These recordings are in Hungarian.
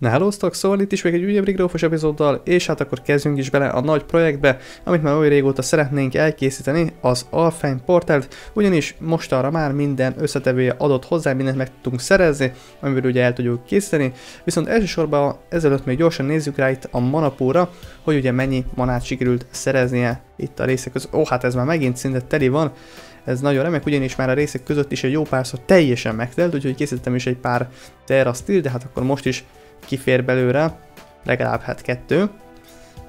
ne szóval itt is még egy újabb Rigrófos epizóddal, és hát akkor kezdjünk is bele a nagy projektbe, amit már oly régóta szeretnénk elkészíteni, az Alfheim portált, ugyanis mostanra már minden összetevője adott hozzá, mindent meg tudunk szerezni, amiből ugye el tudjuk készíteni, viszont elsősorban ezelőtt még gyorsan nézzük rá itt a manapóra, hogy ugye mennyi manát sikerült szereznie itt a részek között. Ó, oh, hát ez már megint szinte teli van, ez nagyon remek, ugyanis már a részek között is egy jó párszor teljesen megtelt, úgyhogy készítettem is egy pár terrasztil, de hát akkor most is kifér belőle, legalább hát kettő,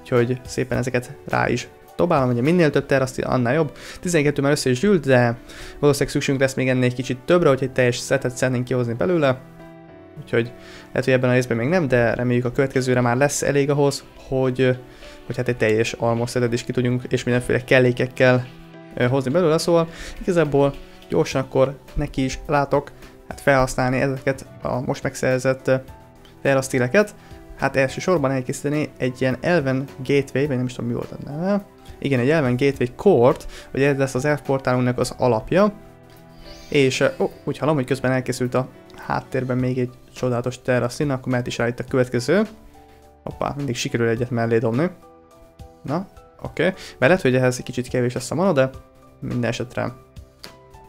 úgyhogy szépen ezeket rá is dobálom, ugye minél több teraszt, annál jobb. 12 már össze is gyűlt, de valószínűleg szükségünk lesz még ennél egy kicsit többre, hogy egy teljes szetet szeretnénk kihozni belőle. Úgyhogy lehet, hogy ebben a részben még nem, de reméljük a következőre már lesz elég ahhoz, hogy, hogy hát egy teljes almoszetet is ki tudjunk, és mindenféle kellékekkel hozni belőle, szóval igazából gyorsan akkor neki is látok hát felhasználni ezeket a most megszerzett terrasztéleket, hát elsősorban elkészíteni egy ilyen elven gateway, vagy nem is tudom mi volt a neve, igen, egy elven gateway kort, hogy ez lesz az elf portálunknak az alapja, és ó, úgy hallom, hogy közben elkészült a háttérben még egy csodálatos terraszin, akkor mehet is rá itt a következő. Hoppá, mindig sikerül egyet mellé dobni. Na, oké. Okay. Mert lehet, hogy ehhez egy kicsit kevés lesz a mana, de minden esetre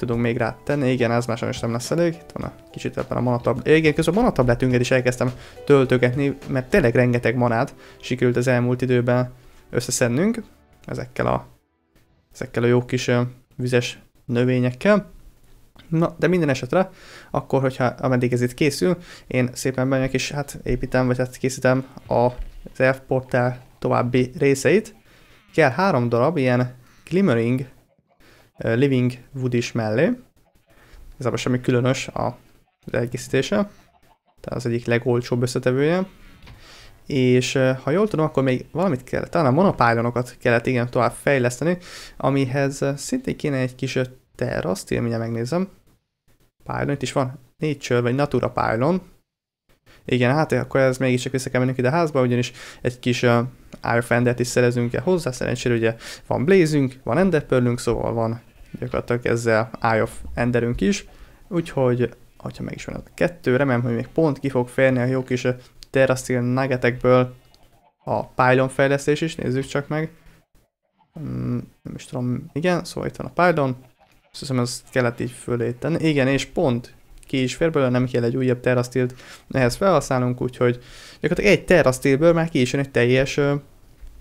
tudunk még rá tenni. Igen, ez már is nem lesz elég. Itt van a kicsit ebben a manatablet. Igen, közben a manatabletünket is elkezdtem töltögetni, mert tényleg rengeteg manát sikerült az elmúlt időben összeszednünk ezekkel a, ezekkel a jó kis vizes növényekkel. Na, de minden esetre, akkor, hogyha ameddig ez itt készül, én szépen bemegyek és hát építem, vagy hát készítem a elf portál további részeit. Kell három darab ilyen glimmering Living Wood is mellé. Ez abban semmi különös a elkészítése. Tehát az egyik legolcsóbb összetevője. És ha jól tudom, akkor még valamit kell, talán a monopájlonokat kellett igen tovább fejleszteni, amihez szintén kéne egy kis teraszt, én mindjárt megnézem. Pylon, itt is van Nature vagy Natura Pylon. Igen, hát akkor ez mégiscsak vissza kell mennünk ide a házba, ugyanis egy kis uh, Iron is szerezünk el hozzá, szerencsére ugye van Blazünk, van Enderpearlünk, szóval van gyakorlatilag ezzel Eye of Enderünk is, úgyhogy hogyha meg is van a kettő, remélem, hogy még pont ki fog férni a jó kis eh, Terrastil nuggetekből a Pylon fejlesztés is, nézzük csak meg. Hmm, nem is tudom, igen, szóval itt van a Pylon, azt hiszem ez kellett így fölé tenni. Igen, és pont ki is fér belőle, nem kell egy újabb terrasztilt ehhez felhasználunk, úgyhogy gyakorlatilag egy terrasztilből már ki is jön egy teljes, eh,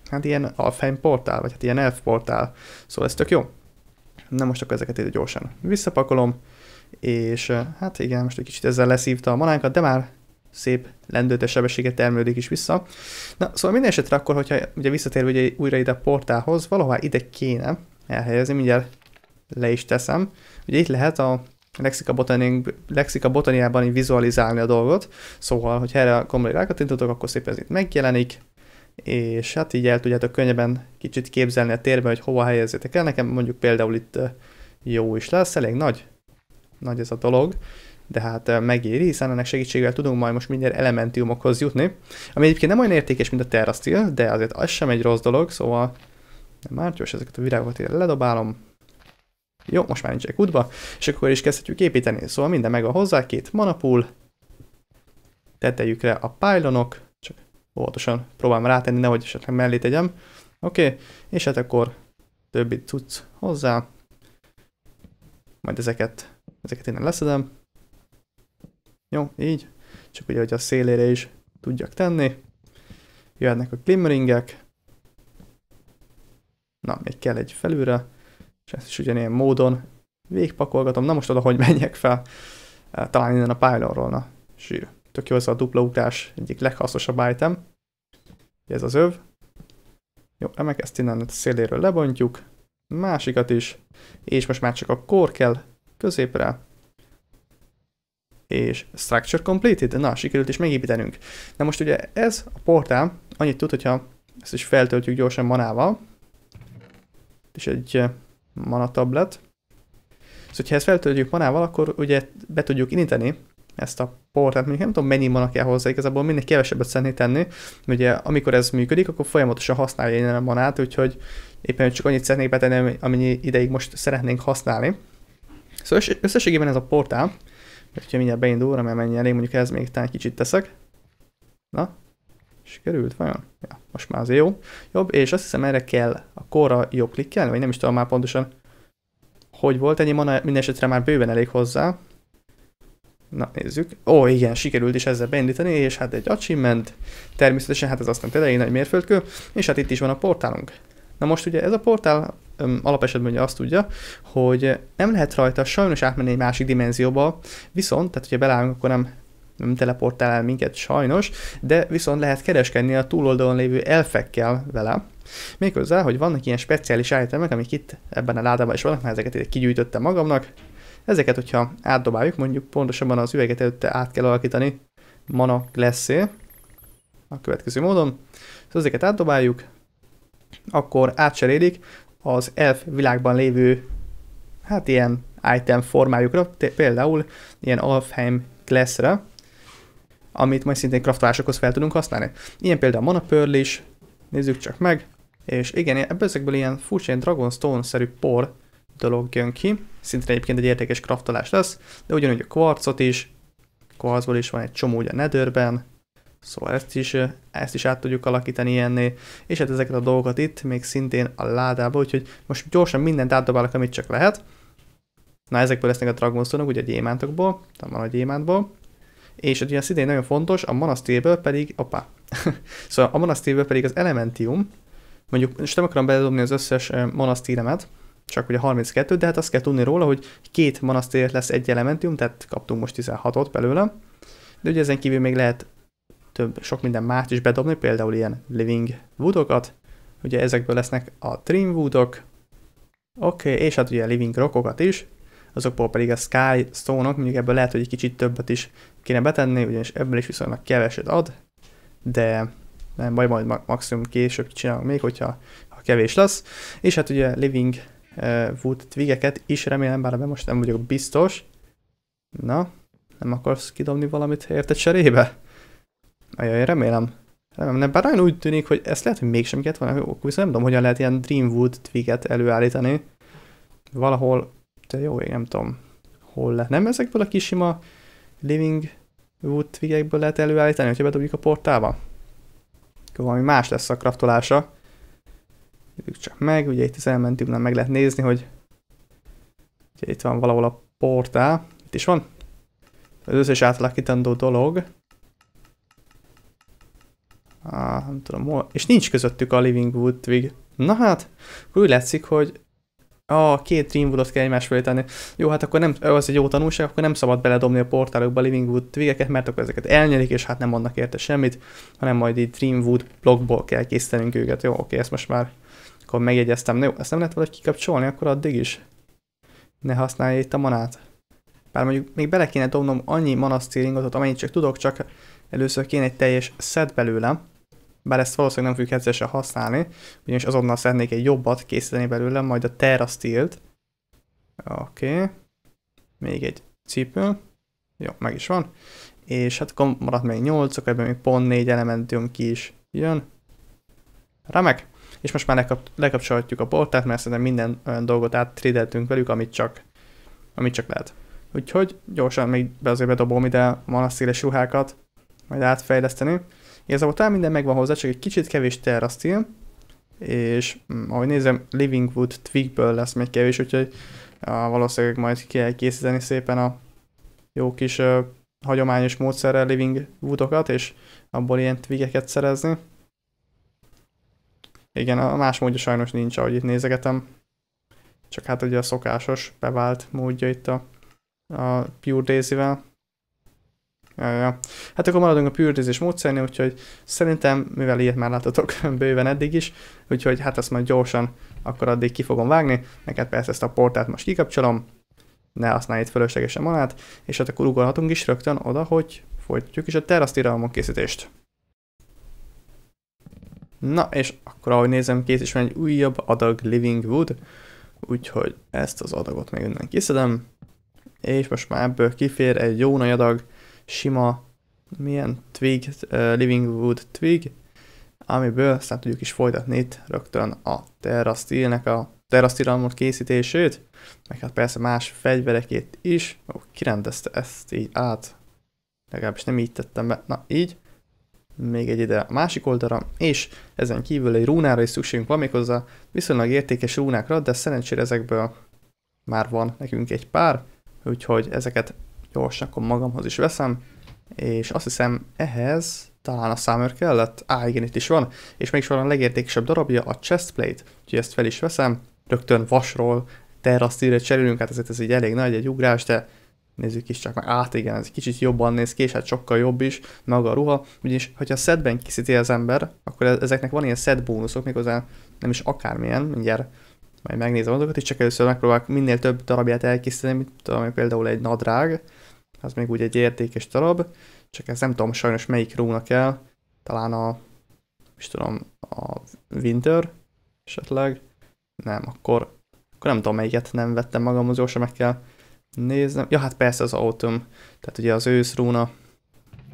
hát ilyen alfheim portál, vagy hát ilyen elf portál, szóval ez tök jó. Na most akkor ezeket ide gyorsan visszapakolom, és hát igen, most egy kicsit ezzel leszívta a manánkat, de már szép lendületes sebességet termődik is vissza. Na, szóval minden esetre akkor, hogyha ugye visszatér ugye újra ide a portálhoz, valahová ide kéne elhelyezni, mindjárt le is teszem. Ugye itt lehet a lexika, botanik, lexika botaniában így vizualizálni a dolgot, szóval, hogyha erre a gombra rákattintotok, akkor szépen ez itt megjelenik, és hát így el tudjátok könnyebben kicsit képzelni a térben, hogy hova helyezzétek el. Nekem mondjuk például itt jó is lesz, elég nagy, nagy ez a dolog, de hát megéri, hiszen ennek segítségével tudunk majd most mindjárt elementiumokhoz jutni, ami egyébként nem olyan értékes, mint a terrasztil, de azért az sem egy rossz dolog, szóval nem ártyos, ezeket a virágokat ide ledobálom. Jó, most már egy kutba, és akkor is kezdhetjük építeni. Szóval minden meg a hozzá, két manapul, tetejükre a pylonok, óvatosan próbálom rátenni, nehogy esetleg mellé tegyem. Oké, okay. és hát akkor többi cucc hozzá. Majd ezeket, ezeket innen leszedem. Jó, így. Csak ugye, hogy a szélére is tudjak tenni. Jöhetnek a glimmeringek. Na, még kell egy felülre. És ezt is ugyanilyen módon végpakolgatom. Na most oda, hogy menjek fel. Talán innen a pylonról, na, sűrű. Tök jó ez a dupla ugrás, egyik leghasznosabb item. Ez az öv. Jó, emek ezt innen hát a széléről lebontjuk. Másikat is. És most már csak a kor kell középre. És structure completed. Na, sikerült is megépítenünk. Na most ugye ez a portál annyit tud, hogyha ezt is feltöltjük gyorsan manával. És egy eh, mana tablet. Szóval, ha ezt feltöltjük manával, akkor ugye be tudjuk indítani ezt a port, hát mondjuk nem tudom mennyi van aki hozzá, igazából minél kevesebbet szeretné tenni, ugye amikor ez működik, akkor folyamatosan használja én a manát, úgyhogy éppen csak annyit szeretnék betenni, amennyi ideig most szeretnénk használni. Szóval összességében ez a portál, hogyha mindjárt beindul, mert mennyi elég, mondjuk ez még talán kicsit teszek. Na, sikerült vajon? Ja, most már azért jó. Jobb, és azt hiszem erre kell a korra jobb klikkelni, vagy nem is tudom már pontosan, hogy volt ennyi mana, minden esetre már bőven elég hozzá. Na, nézzük. Ó, igen, sikerült is ezzel beindítani, és hát egy achievement, természetesen hát ez aztán tényleg egy nagy mérföldkő, és hát itt is van a portálunk. Na most ugye ez a portál öm, alapesetben ugye azt tudja, hogy nem lehet rajta sajnos átmenni egy másik dimenzióba, viszont, tehát hogyha belállunk, akkor nem nem teleportál el minket sajnos, de viszont lehet kereskedni a túloldalon lévő elfekkel vele. Méghozzá, hogy vannak ilyen speciális itemek, amik itt ebben a ládában is vannak, mert ezeket kigyűjtöttem magamnak, Ezeket, hogyha átdobáljuk, mondjuk pontosabban az üveget előtte át kell alakítani mana leszé a következő módon. Szóval ezeket átdobáljuk, akkor átcserélik az elf világban lévő hát ilyen item formájukra, például ilyen Alfheim classre, amit majd szintén kraftolásokhoz fel tudunk használni. Ilyen például Mana Pearl is, nézzük csak meg, és igen, ebből ezekből ilyen furcsa, ilyen Dragonstone-szerű por dolog jön ki. Szintén egyébként egy érdekes kraftolás lesz, de ugyanúgy a kvarcot is, kvarcból is van egy csomó ugye netherben, szóval ezt is, ezt is át tudjuk alakítani ilyenné, és hát ezeket a dolgokat itt még szintén a ládába, úgyhogy most gyorsan mindent átdobálok, amit csak lehet. Na ezekből lesznek a dragonstone ugye a gyémántokból, tehát van a gyémántból, és hát ugye szintén nagyon fontos, a monasztérből pedig, opá, szóval a monasztérből pedig az elementium, mondjuk most nem akarom beledobni az összes monasztíremet, csak ugye 32, de hát azt kell tudni róla, hogy két manasztért lesz egy elementium, tehát kaptunk most 16-ot belőle, de ugye ezen kívül még lehet több, sok minden mást is bedobni, például ilyen living woodokat, ugye ezekből lesznek a trim woodok, oké, okay, és hát ugye a living rockokat is, azokból pedig a sky stone-ok, mondjuk ebből lehet, hogy egy kicsit többet is kéne betenni, ugyanis ebből is viszonylag keveset ad, de nem baj, majd maximum később csinálunk még, hogyha ha kevés lesz. És hát ugye living wood twigeket is remélem, bár most nem vagyok biztos. Na, nem akarsz kidobni valamit érted cserébe? Ajaj, remélem. Remélem, nem, bár nagyon úgy tűnik, hogy ezt lehet, hogy mégsem kellett volna, viszont nem tudom, hogyan lehet ilyen Dreamwood twiget előállítani. Valahol, de jó ég, nem tudom, hol lehet. Nem ezekből a kisima living wood twigekből lehet előállítani, hogyha bedobjuk a portába? Akkor valami más lesz a kraftolása. Nézzük csak meg, ugye itt az elmentünknél meg lehet nézni, hogy ugye itt van valahol a portál, itt is van. Az összes átalakítandó dolog. Á, ah, nem tudom hol. És nincs közöttük a Living Wood Twig. Na hát, úgy látszik, hogy a két Dreamwoodot kell egymás felé tenni. Jó, hát akkor nem, az egy jó tanulság, akkor nem szabad beledobni a portálokba a Wood twigeket, mert akkor ezeket elnyelik, és hát nem adnak érte semmit, hanem majd így Dreamwood blogból kell készítenünk őket. Jó, oké, ezt most már akkor megjegyeztem, na jó, ezt nem lehet valahogy kikapcsolni, akkor addig is ne használja itt a manát. Bár mondjuk még bele kéne dobnom annyi mana steeringotot, amennyit csak tudok, csak először kéne egy teljes szed belőlem, bár ezt valószínűleg nem fogjuk egyszerűen használni, ugyanis azonnal szeretnék egy jobbat készíteni belőle, majd a Terra Steel-t. Oké. Okay. Még egy cipő. Jó, meg is van. És hát akkor maradt még 8, akkor ebben még pont 4 elementium ki is jön. Remek! és most már lekap, lekapcsolhatjuk a portát, mert szerintem minden olyan dolgot áttrideltünk velük, amit csak, amit csak lehet. Úgyhogy gyorsan még be azért bedobom ide a széles ruhákat, majd átfejleszteni. Igazából talán minden megvan hozzá, csak egy kicsit kevés terrasztil, és mm, ahogy nézem, Livingwood Twigből lesz még kevés, úgyhogy a valószínűleg majd ki kell készíteni szépen a jó kis uh, hagyományos módszerrel Living Woodokat, és abból ilyen twigeket szerezni. Igen, a más módja sajnos nincs, ahogy itt nézegetem. Csak hát ugye a szokásos, bevált módja itt a, a Pure Daisy-vel. Ja, ja. Hát akkor maradunk a pürdézés módszernél, úgyhogy szerintem, mivel ilyet már láttatok bőven eddig is, úgyhogy hát ezt majd gyorsan akkor addig ki fogom vágni, neked persze ezt a portát most kikapcsolom, ne használj itt fölöslegesen manát, és hát akkor ugorhatunk is rögtön oda, hogy folytatjuk is a terasztiramok készítést. Na, és akkor ahogy nézem, kész is van egy újabb adag Living Wood, úgyhogy ezt az adagot meg innen kiszedem, és most már ebből kifér egy jó nagy adag sima, milyen twig, uh, Living Wood twig, amiből aztán tudjuk is folytatni itt rögtön a terrasztilnek a terrasztiramot készítését, meg hát persze más fegyverekét is. Ó, kirendezte ezt így át. Legalábbis nem így tettem be. Na, így még egy ide a másik oldalra, és ezen kívül egy rúnára is szükségünk van, méghozzá viszonylag értékes rúnákra, de szerencsére ezekből már van nekünk egy pár, úgyhogy ezeket gyorsan akkor magamhoz is veszem, és azt hiszem ehhez talán a számör kellett? Á, igen, itt is van, és mégis van a legértékesebb darabja, a chestplate, úgyhogy ezt fel is veszem, rögtön vasról terrasztírre cserélünk, hát ezért ez így elég nagy egy ugrás, de Nézzük is csak meg. Át igen, ez kicsit jobban néz ki, és hát sokkal jobb is maga a ruha. Ugyanis, hogyha szedben készíti az ember, akkor e- ezeknek van ilyen szed bónuszok, méghozzá nem is akármilyen, mindjárt majd megnézem azokat, és csak először megpróbálok minél több darabját elkészíteni, mint tudom, például egy nadrág, az még úgy egy értékes darab, csak ez nem tudom sajnos melyik rúnak kell, talán a, is tudom, a Winter esetleg, nem, akkor, akkor nem tudom melyiket nem vettem magamhoz, gyorsan meg kell nézem. Ja, hát persze az autumn, tehát ugye az ősz rúna,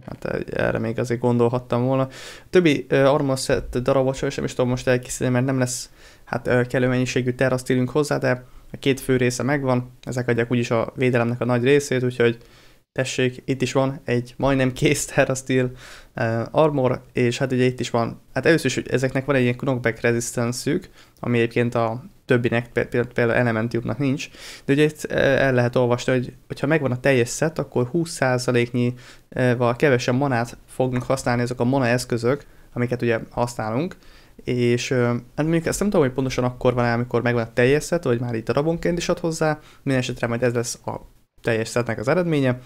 hát eh, erre még azért gondolhattam volna. A többi uh, eh, set darabot sem is tudom most elkészíteni, mert nem lesz hát uh, kellő mennyiségű terasztélünk hozzá, de a két fő része megvan, ezek adják úgyis a védelemnek a nagy részét, úgyhogy tessék, itt is van egy majdnem kész terasztél uh, armor, és hát ugye itt is van, hát először is hogy ezeknek van egy ilyen knockback resistance ami egyébként a többinek, például Elementiumnak nincs, de ugye itt e, el lehet olvasni, hogy hogyha megvan a teljes set, akkor 20%-nyival e, kevesebb manát fognak használni ezek a mana eszközök, amiket ugye használunk, és hát mondjuk ezt nem tudom, hogy pontosan akkor van amikor megvan a teljes set, vagy már itt a rabonként is ad hozzá, minden esetre majd ez lesz a teljes szetnek az eredménye,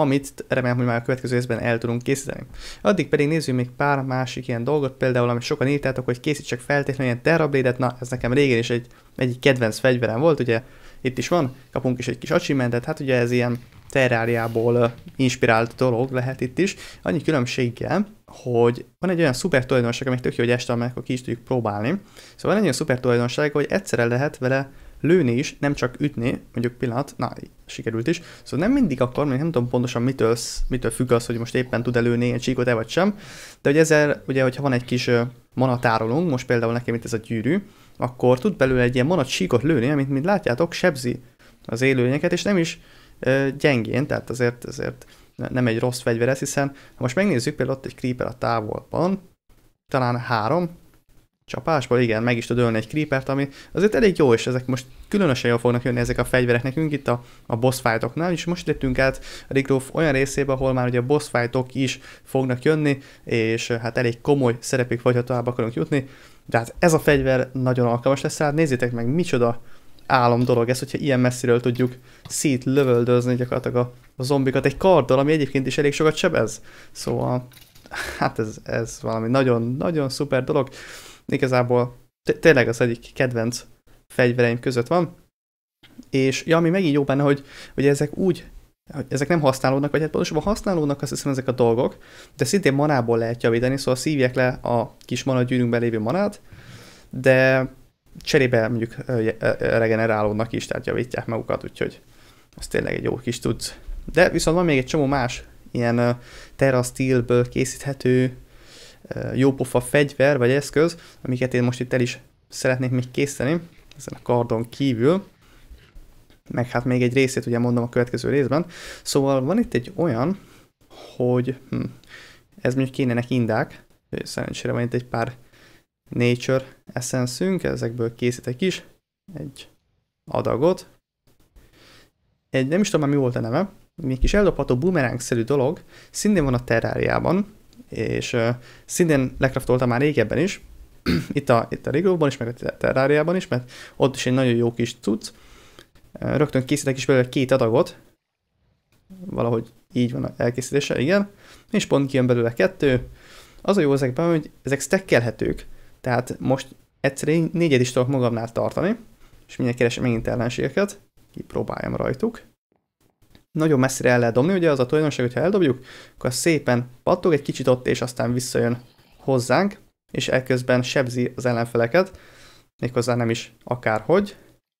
amit remélem, hogy már a következő részben el tudunk készíteni. Addig pedig nézzük még pár másik ilyen dolgot, például amit sokan írtátok, hogy készítsek feltétlenül ilyen terrablédet, na ez nekem régen is egy, egy kedvenc fegyverem volt, ugye itt is van, kapunk is egy kis achievementet, hát ugye ez ilyen terráriából inspirált dolog lehet itt is, annyi különbséggel, hogy van egy olyan szuper tulajdonság, amit tök jó, hogy este, amikor ki is tudjuk próbálni. Szóval van egy olyan szuper tulajdonság, hogy egyszerre lehet vele lőni is, nem csak ütni, mondjuk pillanat, na, sikerült is. Szóval nem mindig akkor, mert nem tudom pontosan mitől, mitől függ az, hogy most éppen tud előni egy csíkot el vagy sem, de hogy ezzel, ugye, hogyha van egy kis manatárolunk, most például nekem itt ez a gyűrű, akkor tud belőle egy ilyen manat csíkot lőni, amit, mint látjátok, sebzi az élőlényeket, és nem is ö, gyengén, tehát azért, azért nem egy rossz fegyver ez, hiszen ha most megnézzük például ott egy creeper a távolban, talán három, csapásból, igen, meg is tud ölni egy creepert, ami azért elég jó, és ezek most különösen jól fognak jönni ezek a fegyverek nekünk itt a, a boss fightoknál, és most jöttünk át a Rigroof olyan részébe, ahol már ugye a boss fightok is fognak jönni, és hát elég komoly szerepük vagy, ha tovább akarunk jutni, de hát ez a fegyver nagyon alkalmas lesz, hát nézzétek meg, micsoda álom dolog ez, hogyha ilyen messziről tudjuk szét lövöldözni, gyakorlatilag a, a zombikat egy karddal, ami egyébként is elég sokat sebez. Szóval, hát ez, ez valami nagyon-nagyon szuper dolog igazából tényleg az egyik kedvenc fegyvereim között van. És ja, ami megint jó benne, hogy, hogy ezek úgy, hogy ezek nem használódnak, vagy hát pontosabban használódnak azt hiszem ezek a dolgok, de szintén manából lehet javítani, szóval szívják le a kis mana gyűrünkben lévő manát, de cserébe mondjuk regenerálódnak is, tehát javítják magukat, úgyhogy ez tényleg egy jó kis tudsz. De viszont van még egy csomó más ilyen terra készíthető Eh, jópofa fegyver vagy eszköz, amiket én most itt el is szeretnék még készíteni, ezen a kardon kívül, meg hát még egy részét ugye mondom a következő részben. Szóval van itt egy olyan, hogy hm, ez mondjuk kénenek indák, szerencsére van itt egy pár Nature Essence-ünk, ezekből készítek is egy adagot. Egy, nem is tudom már mi volt a neve, még kis eldobható boomerang-szerű dolog, szintén van a terráriában, és uh, szintén lekraftoltam már régebben is, itt a, itt a Rigróban is, meg a Terráriában is, mert ott is egy nagyon jó kis cucc. Uh, rögtön készítek is belőle két adagot, valahogy így van a elkészítése, igen, és pont kijön belőle kettő. Az a jó ezekben, hogy ezek stackelhetők, tehát most egyszerűen négyet is tudok magamnál tartani, és mindjárt keresem megint ellenségeket, kipróbáljam rajtuk nagyon messzire el lehet dobni, ugye az a tulajdonság, hogyha eldobjuk, akkor szépen pattog egy kicsit ott, és aztán visszajön hozzánk, és elközben sebzi az ellenfeleket, méghozzá nem is akárhogy.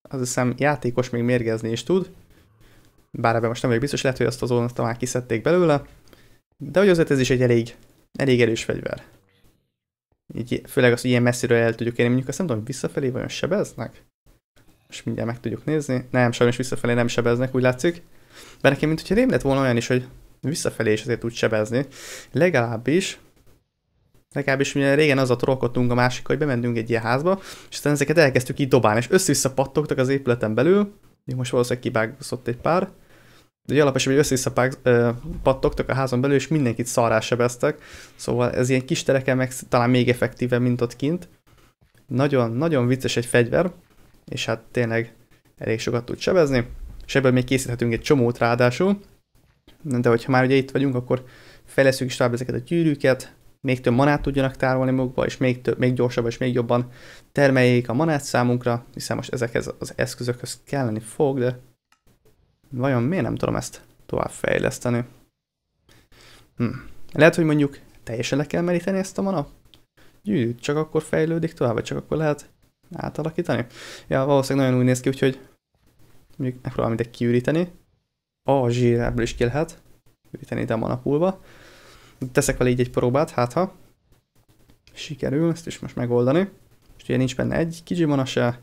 Azt hiszem játékos még mérgezni is tud, bár ebben most nem vagyok biztos, lehet, hogy azt az ozonat már kiszedték belőle, de hogy azért ez is egy elég, elég erős fegyver. Így, főleg az, hogy ilyen messziről el tudjuk érni, mondjuk azt nem tudom, visszafelé vajon sebeznek? Most mindjárt meg tudjuk nézni. Nem, sajnos visszafelé nem sebeznek, úgy látszik. Bár nekem, mint hogyha rém lett volna olyan is, hogy visszafelé is azért tud sebezni. Legalábbis, legalábbis ugye régen a trollkodtunk a másik, hogy bementünk egy ilyen házba, és aztán ezeket elkezdtük így dobálni, és össze-vissza pattogtak az épületen belül, jó, most valószínűleg kibágozott egy pár, de ugye alapvetően össze-vissza pattogtak a házon belül, és mindenkit szarrá sebeztek, szóval ez ilyen kis tereken meg talán még effektívebb mint ott kint. Nagyon, nagyon vicces egy fegyver, és hát tényleg elég sokat tud sebezni és ebből még készíthetünk egy csomót ráadásul, de hogyha már ugye itt vagyunk, akkor fejleszünk is tovább ezeket a gyűrűket, még több manát tudjanak tárolni magukba, és még, több, még gyorsabban és még jobban termeljék a manát számunkra, hiszen most ezekhez az eszközökhöz kelleni fog, de vajon miért nem tudom ezt tovább fejleszteni? Hm. Lehet, hogy mondjuk teljesen le kell meríteni ezt a mana Gyűjt, csak akkor fejlődik tovább, vagy csak akkor lehet átalakítani? Ja, valószínűleg nagyon úgy néz ki, úgyhogy mondjuk megpróbálom ide kiüríteni. A zsír ebből is lehet. üríteni ide a manapulba. Teszek vele így egy próbát, hát ha sikerül ezt is most megoldani. És ugye nincs benne egy kicsi se,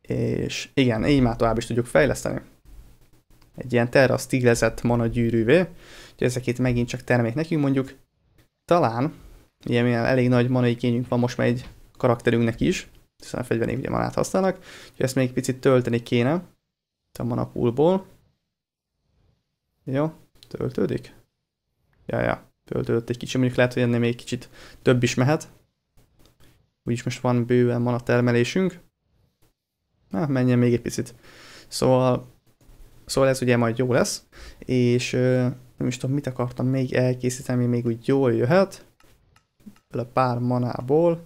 és igen, így már tovább is tudjuk fejleszteni. Egy ilyen terra stílezett mana gyűrűvé, úgyhogy ezek itt megint csak termék nekünk mondjuk. Talán, ilyen, ilyen elég nagy mana igényünk van most már egy karakterünknek is, hiszen a fegyverék ugye manát használnak, úgyhogy ezt még picit tölteni kéne. Itt a poolból. Jó, töltődik? Ja, ja, töltődött egy kicsit, mondjuk lehet, hogy ennél még kicsit több is mehet. Úgyis most van bőven van a termelésünk. Na, menjen még egy picit. Szóval, szóval ez ugye majd jó lesz, és nem is tudom, mit akartam még elkészíteni, még úgy jól jöhet. Ebből pár manából,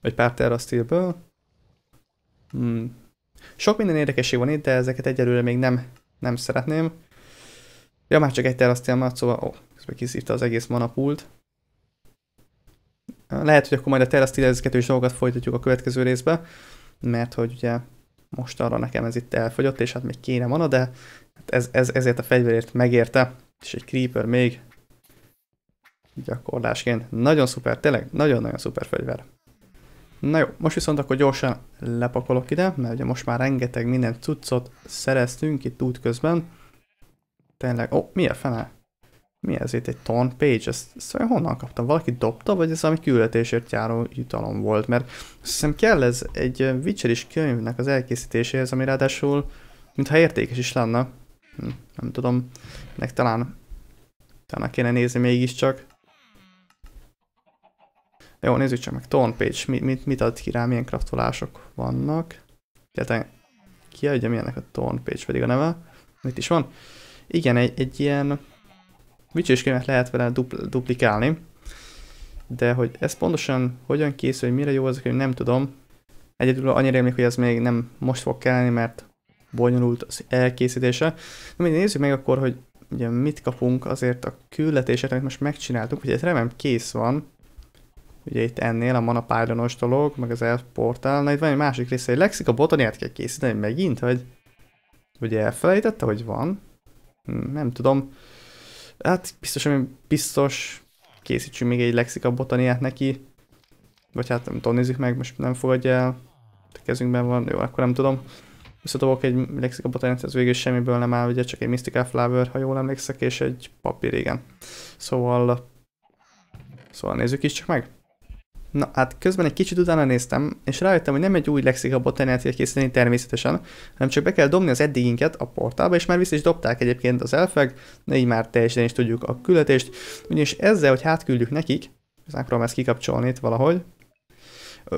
vagy pár terrasztilből. Hmm, sok minden érdekesség van itt, de ezeket egyelőre még nem, nem szeretném. Ja, már csak egy terasztél már, szóval... Ó, oh, közben kiszívta az egész manapult. Lehet, hogy akkor majd a ezeket is dolgokat folytatjuk a következő részbe, mert hogy ugye most arra nekem ez itt elfogyott, és hát még kéne mana, de hát ez, ez, ezért a fegyverért megérte, és egy creeper még gyakorlásként. Nagyon szuper, tényleg nagyon-nagyon szuper fegyver. Na jó, most viszont akkor gyorsan lepakolok ide, mert ugye most már rengeteg minden cuccot szereztünk itt útközben. Tényleg, ó, oh, mi a fene? Mi ez itt egy ton page? Ezt, ezt honnan kaptam? Valaki dobta, vagy ez valami küldetésért járó jutalom volt? Mert azt hiszem kell ez egy Witcher könyvnek az elkészítéséhez, ami ráadásul mintha értékes is lenne. Hm, nem tudom, nek talán talán kéne nézni mégiscsak. Jó, nézzük csak meg, Tone Page, mi, mit, mit ad ki rá, milyen kraftolások vannak. Eh, ki adja, milyennek a Tone Page pedig a neve. Mit is van? Igen, egy, egy ilyen vicsőskönyvet lehet vele dupl duplikálni. De hogy ez pontosan hogyan készül, hogy mire jó az, hogy nem tudom. Egyedül annyira emlék, hogy ez még nem most fog kelleni, mert bonyolult az elkészítése. De mindig nézzük meg akkor, hogy ugye mit kapunk azért a külletéset, amit most megcsináltunk, hogy ez remélem kész van, ugye itt ennél a manapájdonos dolog, meg az elportál, portál, na itt van egy másik része, hogy a botaniát kell készíteni megint, hogy ugye elfelejtette, hogy van? Hm, nem tudom. Hát biztos, hogy biztos készítsünk még egy lexika botaniát neki. Vagy hát nem tudom, nézzük meg, most nem fogadja el. A kezünkben van, jó, akkor nem tudom. visszatobok egy lexika botaniát, ez végül semmiből nem áll, ugye csak egy mystical flower, ha jól emlékszek, és egy papír, igen. Szóval... Szóval nézzük is csak meg. Na hát közben egy kicsit utána néztem, és rájöttem, hogy nem egy új lexika kell készíteni természetesen, hanem csak be kell dobni az eddiginket a portálba, és már vissza is dobták egyébként az elfek, de így már teljesen is tudjuk a küldetést, ugyanis ezzel, hogy hát küldjük nekik, ezt nem ezt kikapcsolni itt valahogy,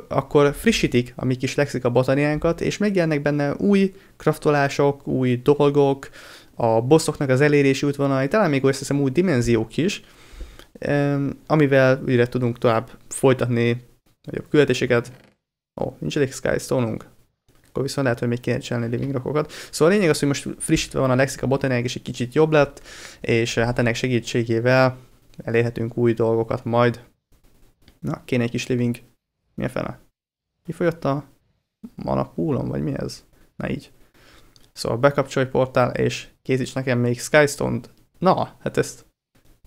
akkor frissítik a mi kis lexika botaniánkat, és megjelennek benne új kraftolások, új dolgok, a bosszoknak az elérési útvonalai, talán még összeszem új dimenziók is, amivel ugye tudunk tovább folytatni nagyobb küldetéseket. Ó, oh, nincs elég stone unk Akkor viszont lehet, hogy még kéne csinálni living rockokat. Szóval a lényeg az, hogy most frissítve van a lexika botanáig, és egy kicsit jobb lett, és eh, hát ennek segítségével elérhetünk új dolgokat majd. Na, kéne egy kis living. Mi a fene? Kifogyott a manapulom, vagy mi ez? Na így. Szóval bekapcsolj portál, és készíts nekem még Skystone-t. Na, hát ezt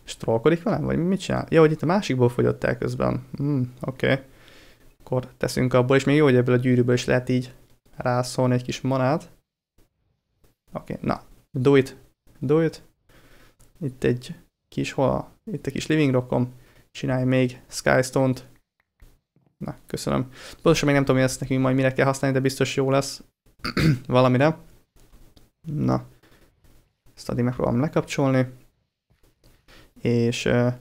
és trollkodik velem? Vagy mit csinál? jó, hogy itt a másikból fogyott el közben. Hmm, oké. Okay. Akkor teszünk abból, és még jó, hogy ebből a gyűrűből is lehet így rászólni egy kis manát. Oké, okay, na. Do it. Do it. Itt egy kis hol, itt egy kis living rockom. Csinálj még Skystone-t. Na, köszönöm. Pontosan még nem tudom, hogy ezt nekünk majd mire kell használni, de biztos jó lesz valamire. Na, ezt addig megpróbálom lekapcsolni és uh,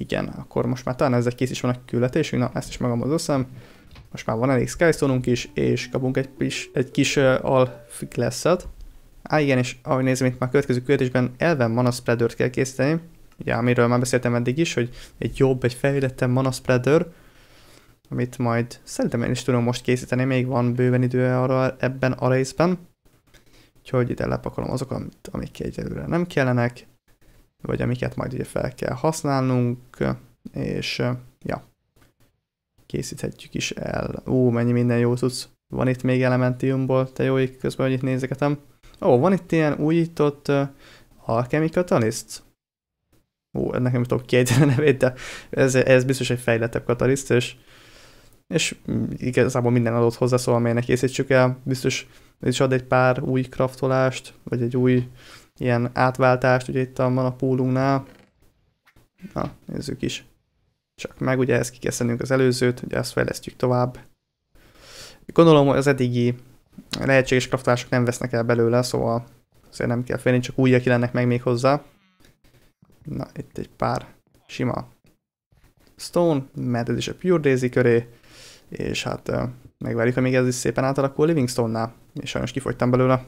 igen, akkor most már talán ezek kész is van a küldetésünk, na ezt is magamhoz összem, most már van elég skystone is, és kapunk egy kis, egy kis uh, al leszet. Á igen, és ahogy nézem, itt már a következő küldetésben elven mana spreadert kell készíteni, ugye amiről már beszéltem eddig is, hogy egy jobb, egy fejlettebb mana spreader, amit majd szerintem én is tudom most készíteni, még van bőven idő arra ebben a részben. Úgyhogy ide lepakolom azokat, amik egyelőre nem kellenek, vagy amiket majd ugye fel kell használnunk, és ja, készíthetjük is el. Ú, mennyi minden jó tudsz. Van itt még Elementiumból, te jó ég közben, hogy itt nézegetem. Ó, van itt ilyen újított uh, Alchemy Catalyst? Ó, ennek nem tudok kiejteni a nevét, de ez, ez biztos egy fejlettebb kataliszt, és, és igazából minden adott hozzá, szóval amelynek készítsük el. Biztos ez is ad egy pár új kraftolást, vagy egy új ilyen átváltást, ugye itt a manapólunknál. Na, nézzük is. Csak meg ugye ezt kikeszenünk az előzőt, ugye azt fejlesztjük tovább. Gondolom, hogy az eddigi lehetséges kraftások nem vesznek el belőle, szóval azért nem kell félni, csak újjak jelennek meg még hozzá. Na, itt egy pár sima Stone, mert ez is a Pure Daisy köré, és hát megvárjuk, amíg ez is szépen átalakul Livingstone-nál, és sajnos kifogytam belőle.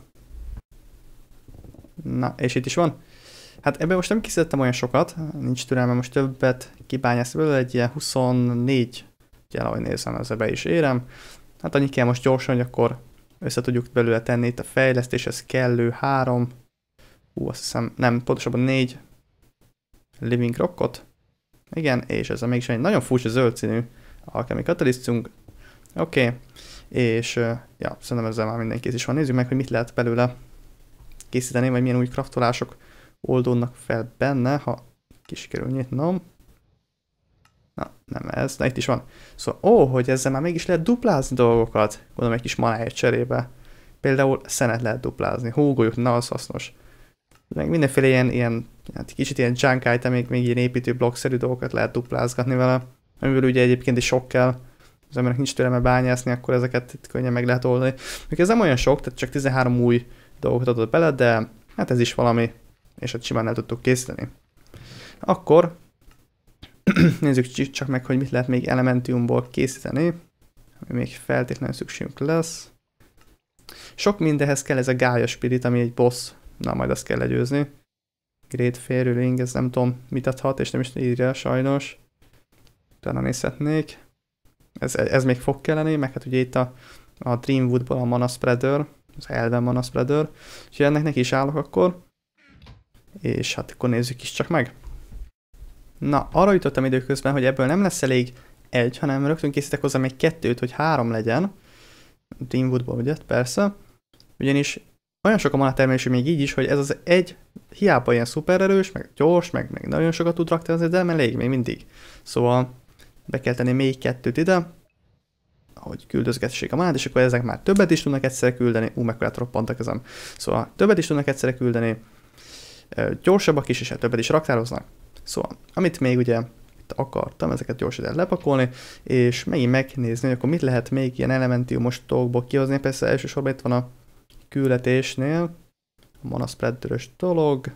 Na, és itt is van. Hát ebben most nem kiszedtem olyan sokat, nincs türelme most többet kibányászni belőle, egy ilyen 24, jel, ahogy nézem, ezzel be is érem. Hát annyi kell most gyorsan, hogy akkor össze tudjuk belőle tenni itt a ez kellő három, ú, azt hiszem, nem, pontosabban négy Living Rockot. Igen, és ez a mégis egy nagyon furcsa zöld színű Alchemy katalisztunk. Oké, okay. és ja, szerintem ezzel már mindenki is van. Nézzük meg, hogy mit lehet belőle készíteném, vagy milyen új kraftolások oldódnak fel benne, ha kisikerül nyitnom. Na, nem ez, na itt is van. Szóval, ó, hogy ezzel már mégis lehet duplázni dolgokat, gondolom egy kis manáért cserébe. Például szenet lehet duplázni, hógolyók, na az hasznos. Meg mindenféle ilyen, ilyen hát kicsit ilyen junk item, még, még ilyen építő blokkszerű dolgokat lehet duplázgatni vele, amiből ugye egyébként is sok kell, az embernek nincs türelme bányászni, akkor ezeket itt könnyen meg lehet oldani. Még ez nem olyan sok, tehát csak 13 új dolgokat adott bele, de hát ez is valami, és ott simán el tudtuk készíteni. Akkor nézzük csak meg, hogy mit lehet még Elementiumból készíteni, ami még feltétlenül szükségünk lesz. Sok mindenhez kell ez a Gaia Spirit, ami egy boss, na majd azt kell legyőzni. Great Fairyling, ez nem tudom mit adhat, és nem is írja sajnos. Utána nézhetnék. Ez, ez még fog kelleni, meg hát ugye itt a, a Dreamwoodból a Mana Spreader, az elven van a spreader, és ennek neki is állok akkor, és hát akkor nézzük is csak meg. Na, arra jutottam időközben, hogy ebből nem lesz elég egy, hanem rögtön készítek hozzá még kettőt, hogy három legyen. Dreamwoodból, ugye? Persze. Ugyanis olyan sok a mana még így is, hogy ez az egy hiába ilyen szupererős, meg gyors, meg, meg nagyon sokat tud raktázni, de elég még mindig. Szóval be kell tenni még kettőt ide, hogy küldözgessék a manát, és akkor ezek már többet is tudnak egyszerre küldeni. Ú, mekkora roppant a kezem. Szóval többet is tudnak egyszerre küldeni, gyorsabbak is, és hát többet is raktároznak. Szóval, amit még ugye akartam ezeket gyorsan lepakolni, és megint megnézni, hogy akkor mit lehet még ilyen elementiumos tokból kihozni. Persze elsősorban itt van a küldetésnél, a manaspreddörös dolog.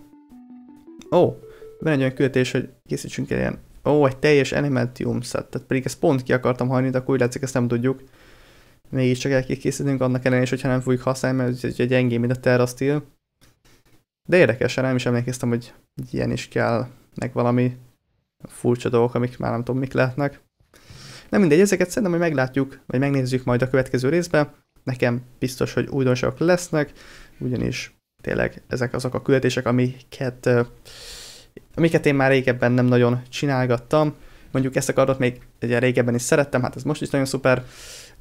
Ó, oh, van egy olyan küldetés, hogy készítsünk el ilyen Ó, egy teljes Animatium set, tehát pedig ezt pont ki akartam hagyni, de akkor úgy látszik, ezt nem tudjuk. Mégis csak el készítünk, annak ellenére is, hogyha nem fogjuk használni, mert egy gyengé, mint a Terra Steel. De érdekesen nem is emlékeztem, hogy ilyen is kell, meg valami furcsa dolgok, amik már nem tudom mik lehetnek. Nem mindegy, ezeket szerintem, hogy meglátjuk, vagy megnézzük majd a következő részben. Nekem biztos, hogy újdonságok lesznek, ugyanis tényleg ezek azok a küldetések, amiket uh, amiket én már régebben nem nagyon csinálgattam. Mondjuk ezt a kardot még ugye régebben is szerettem, hát ez most is nagyon szuper,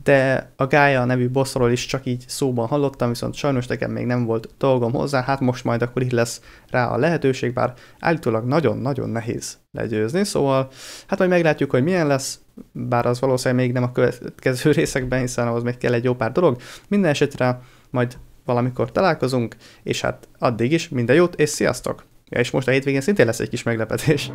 de a Gaia nevű bosszról is csak így szóban hallottam, viszont sajnos nekem még nem volt dolgom hozzá, hát most majd akkor így lesz rá a lehetőség, bár állítólag nagyon-nagyon nehéz legyőzni, szóval hát majd meglátjuk, hogy milyen lesz, bár az valószínűleg még nem a következő részekben, hiszen ahhoz még kell egy jó pár dolog. Minden esetre majd valamikor találkozunk, és hát addig is minden jót, és sziasztok! Ja, és most a hétvégén szintén lesz egy kis meglepetés.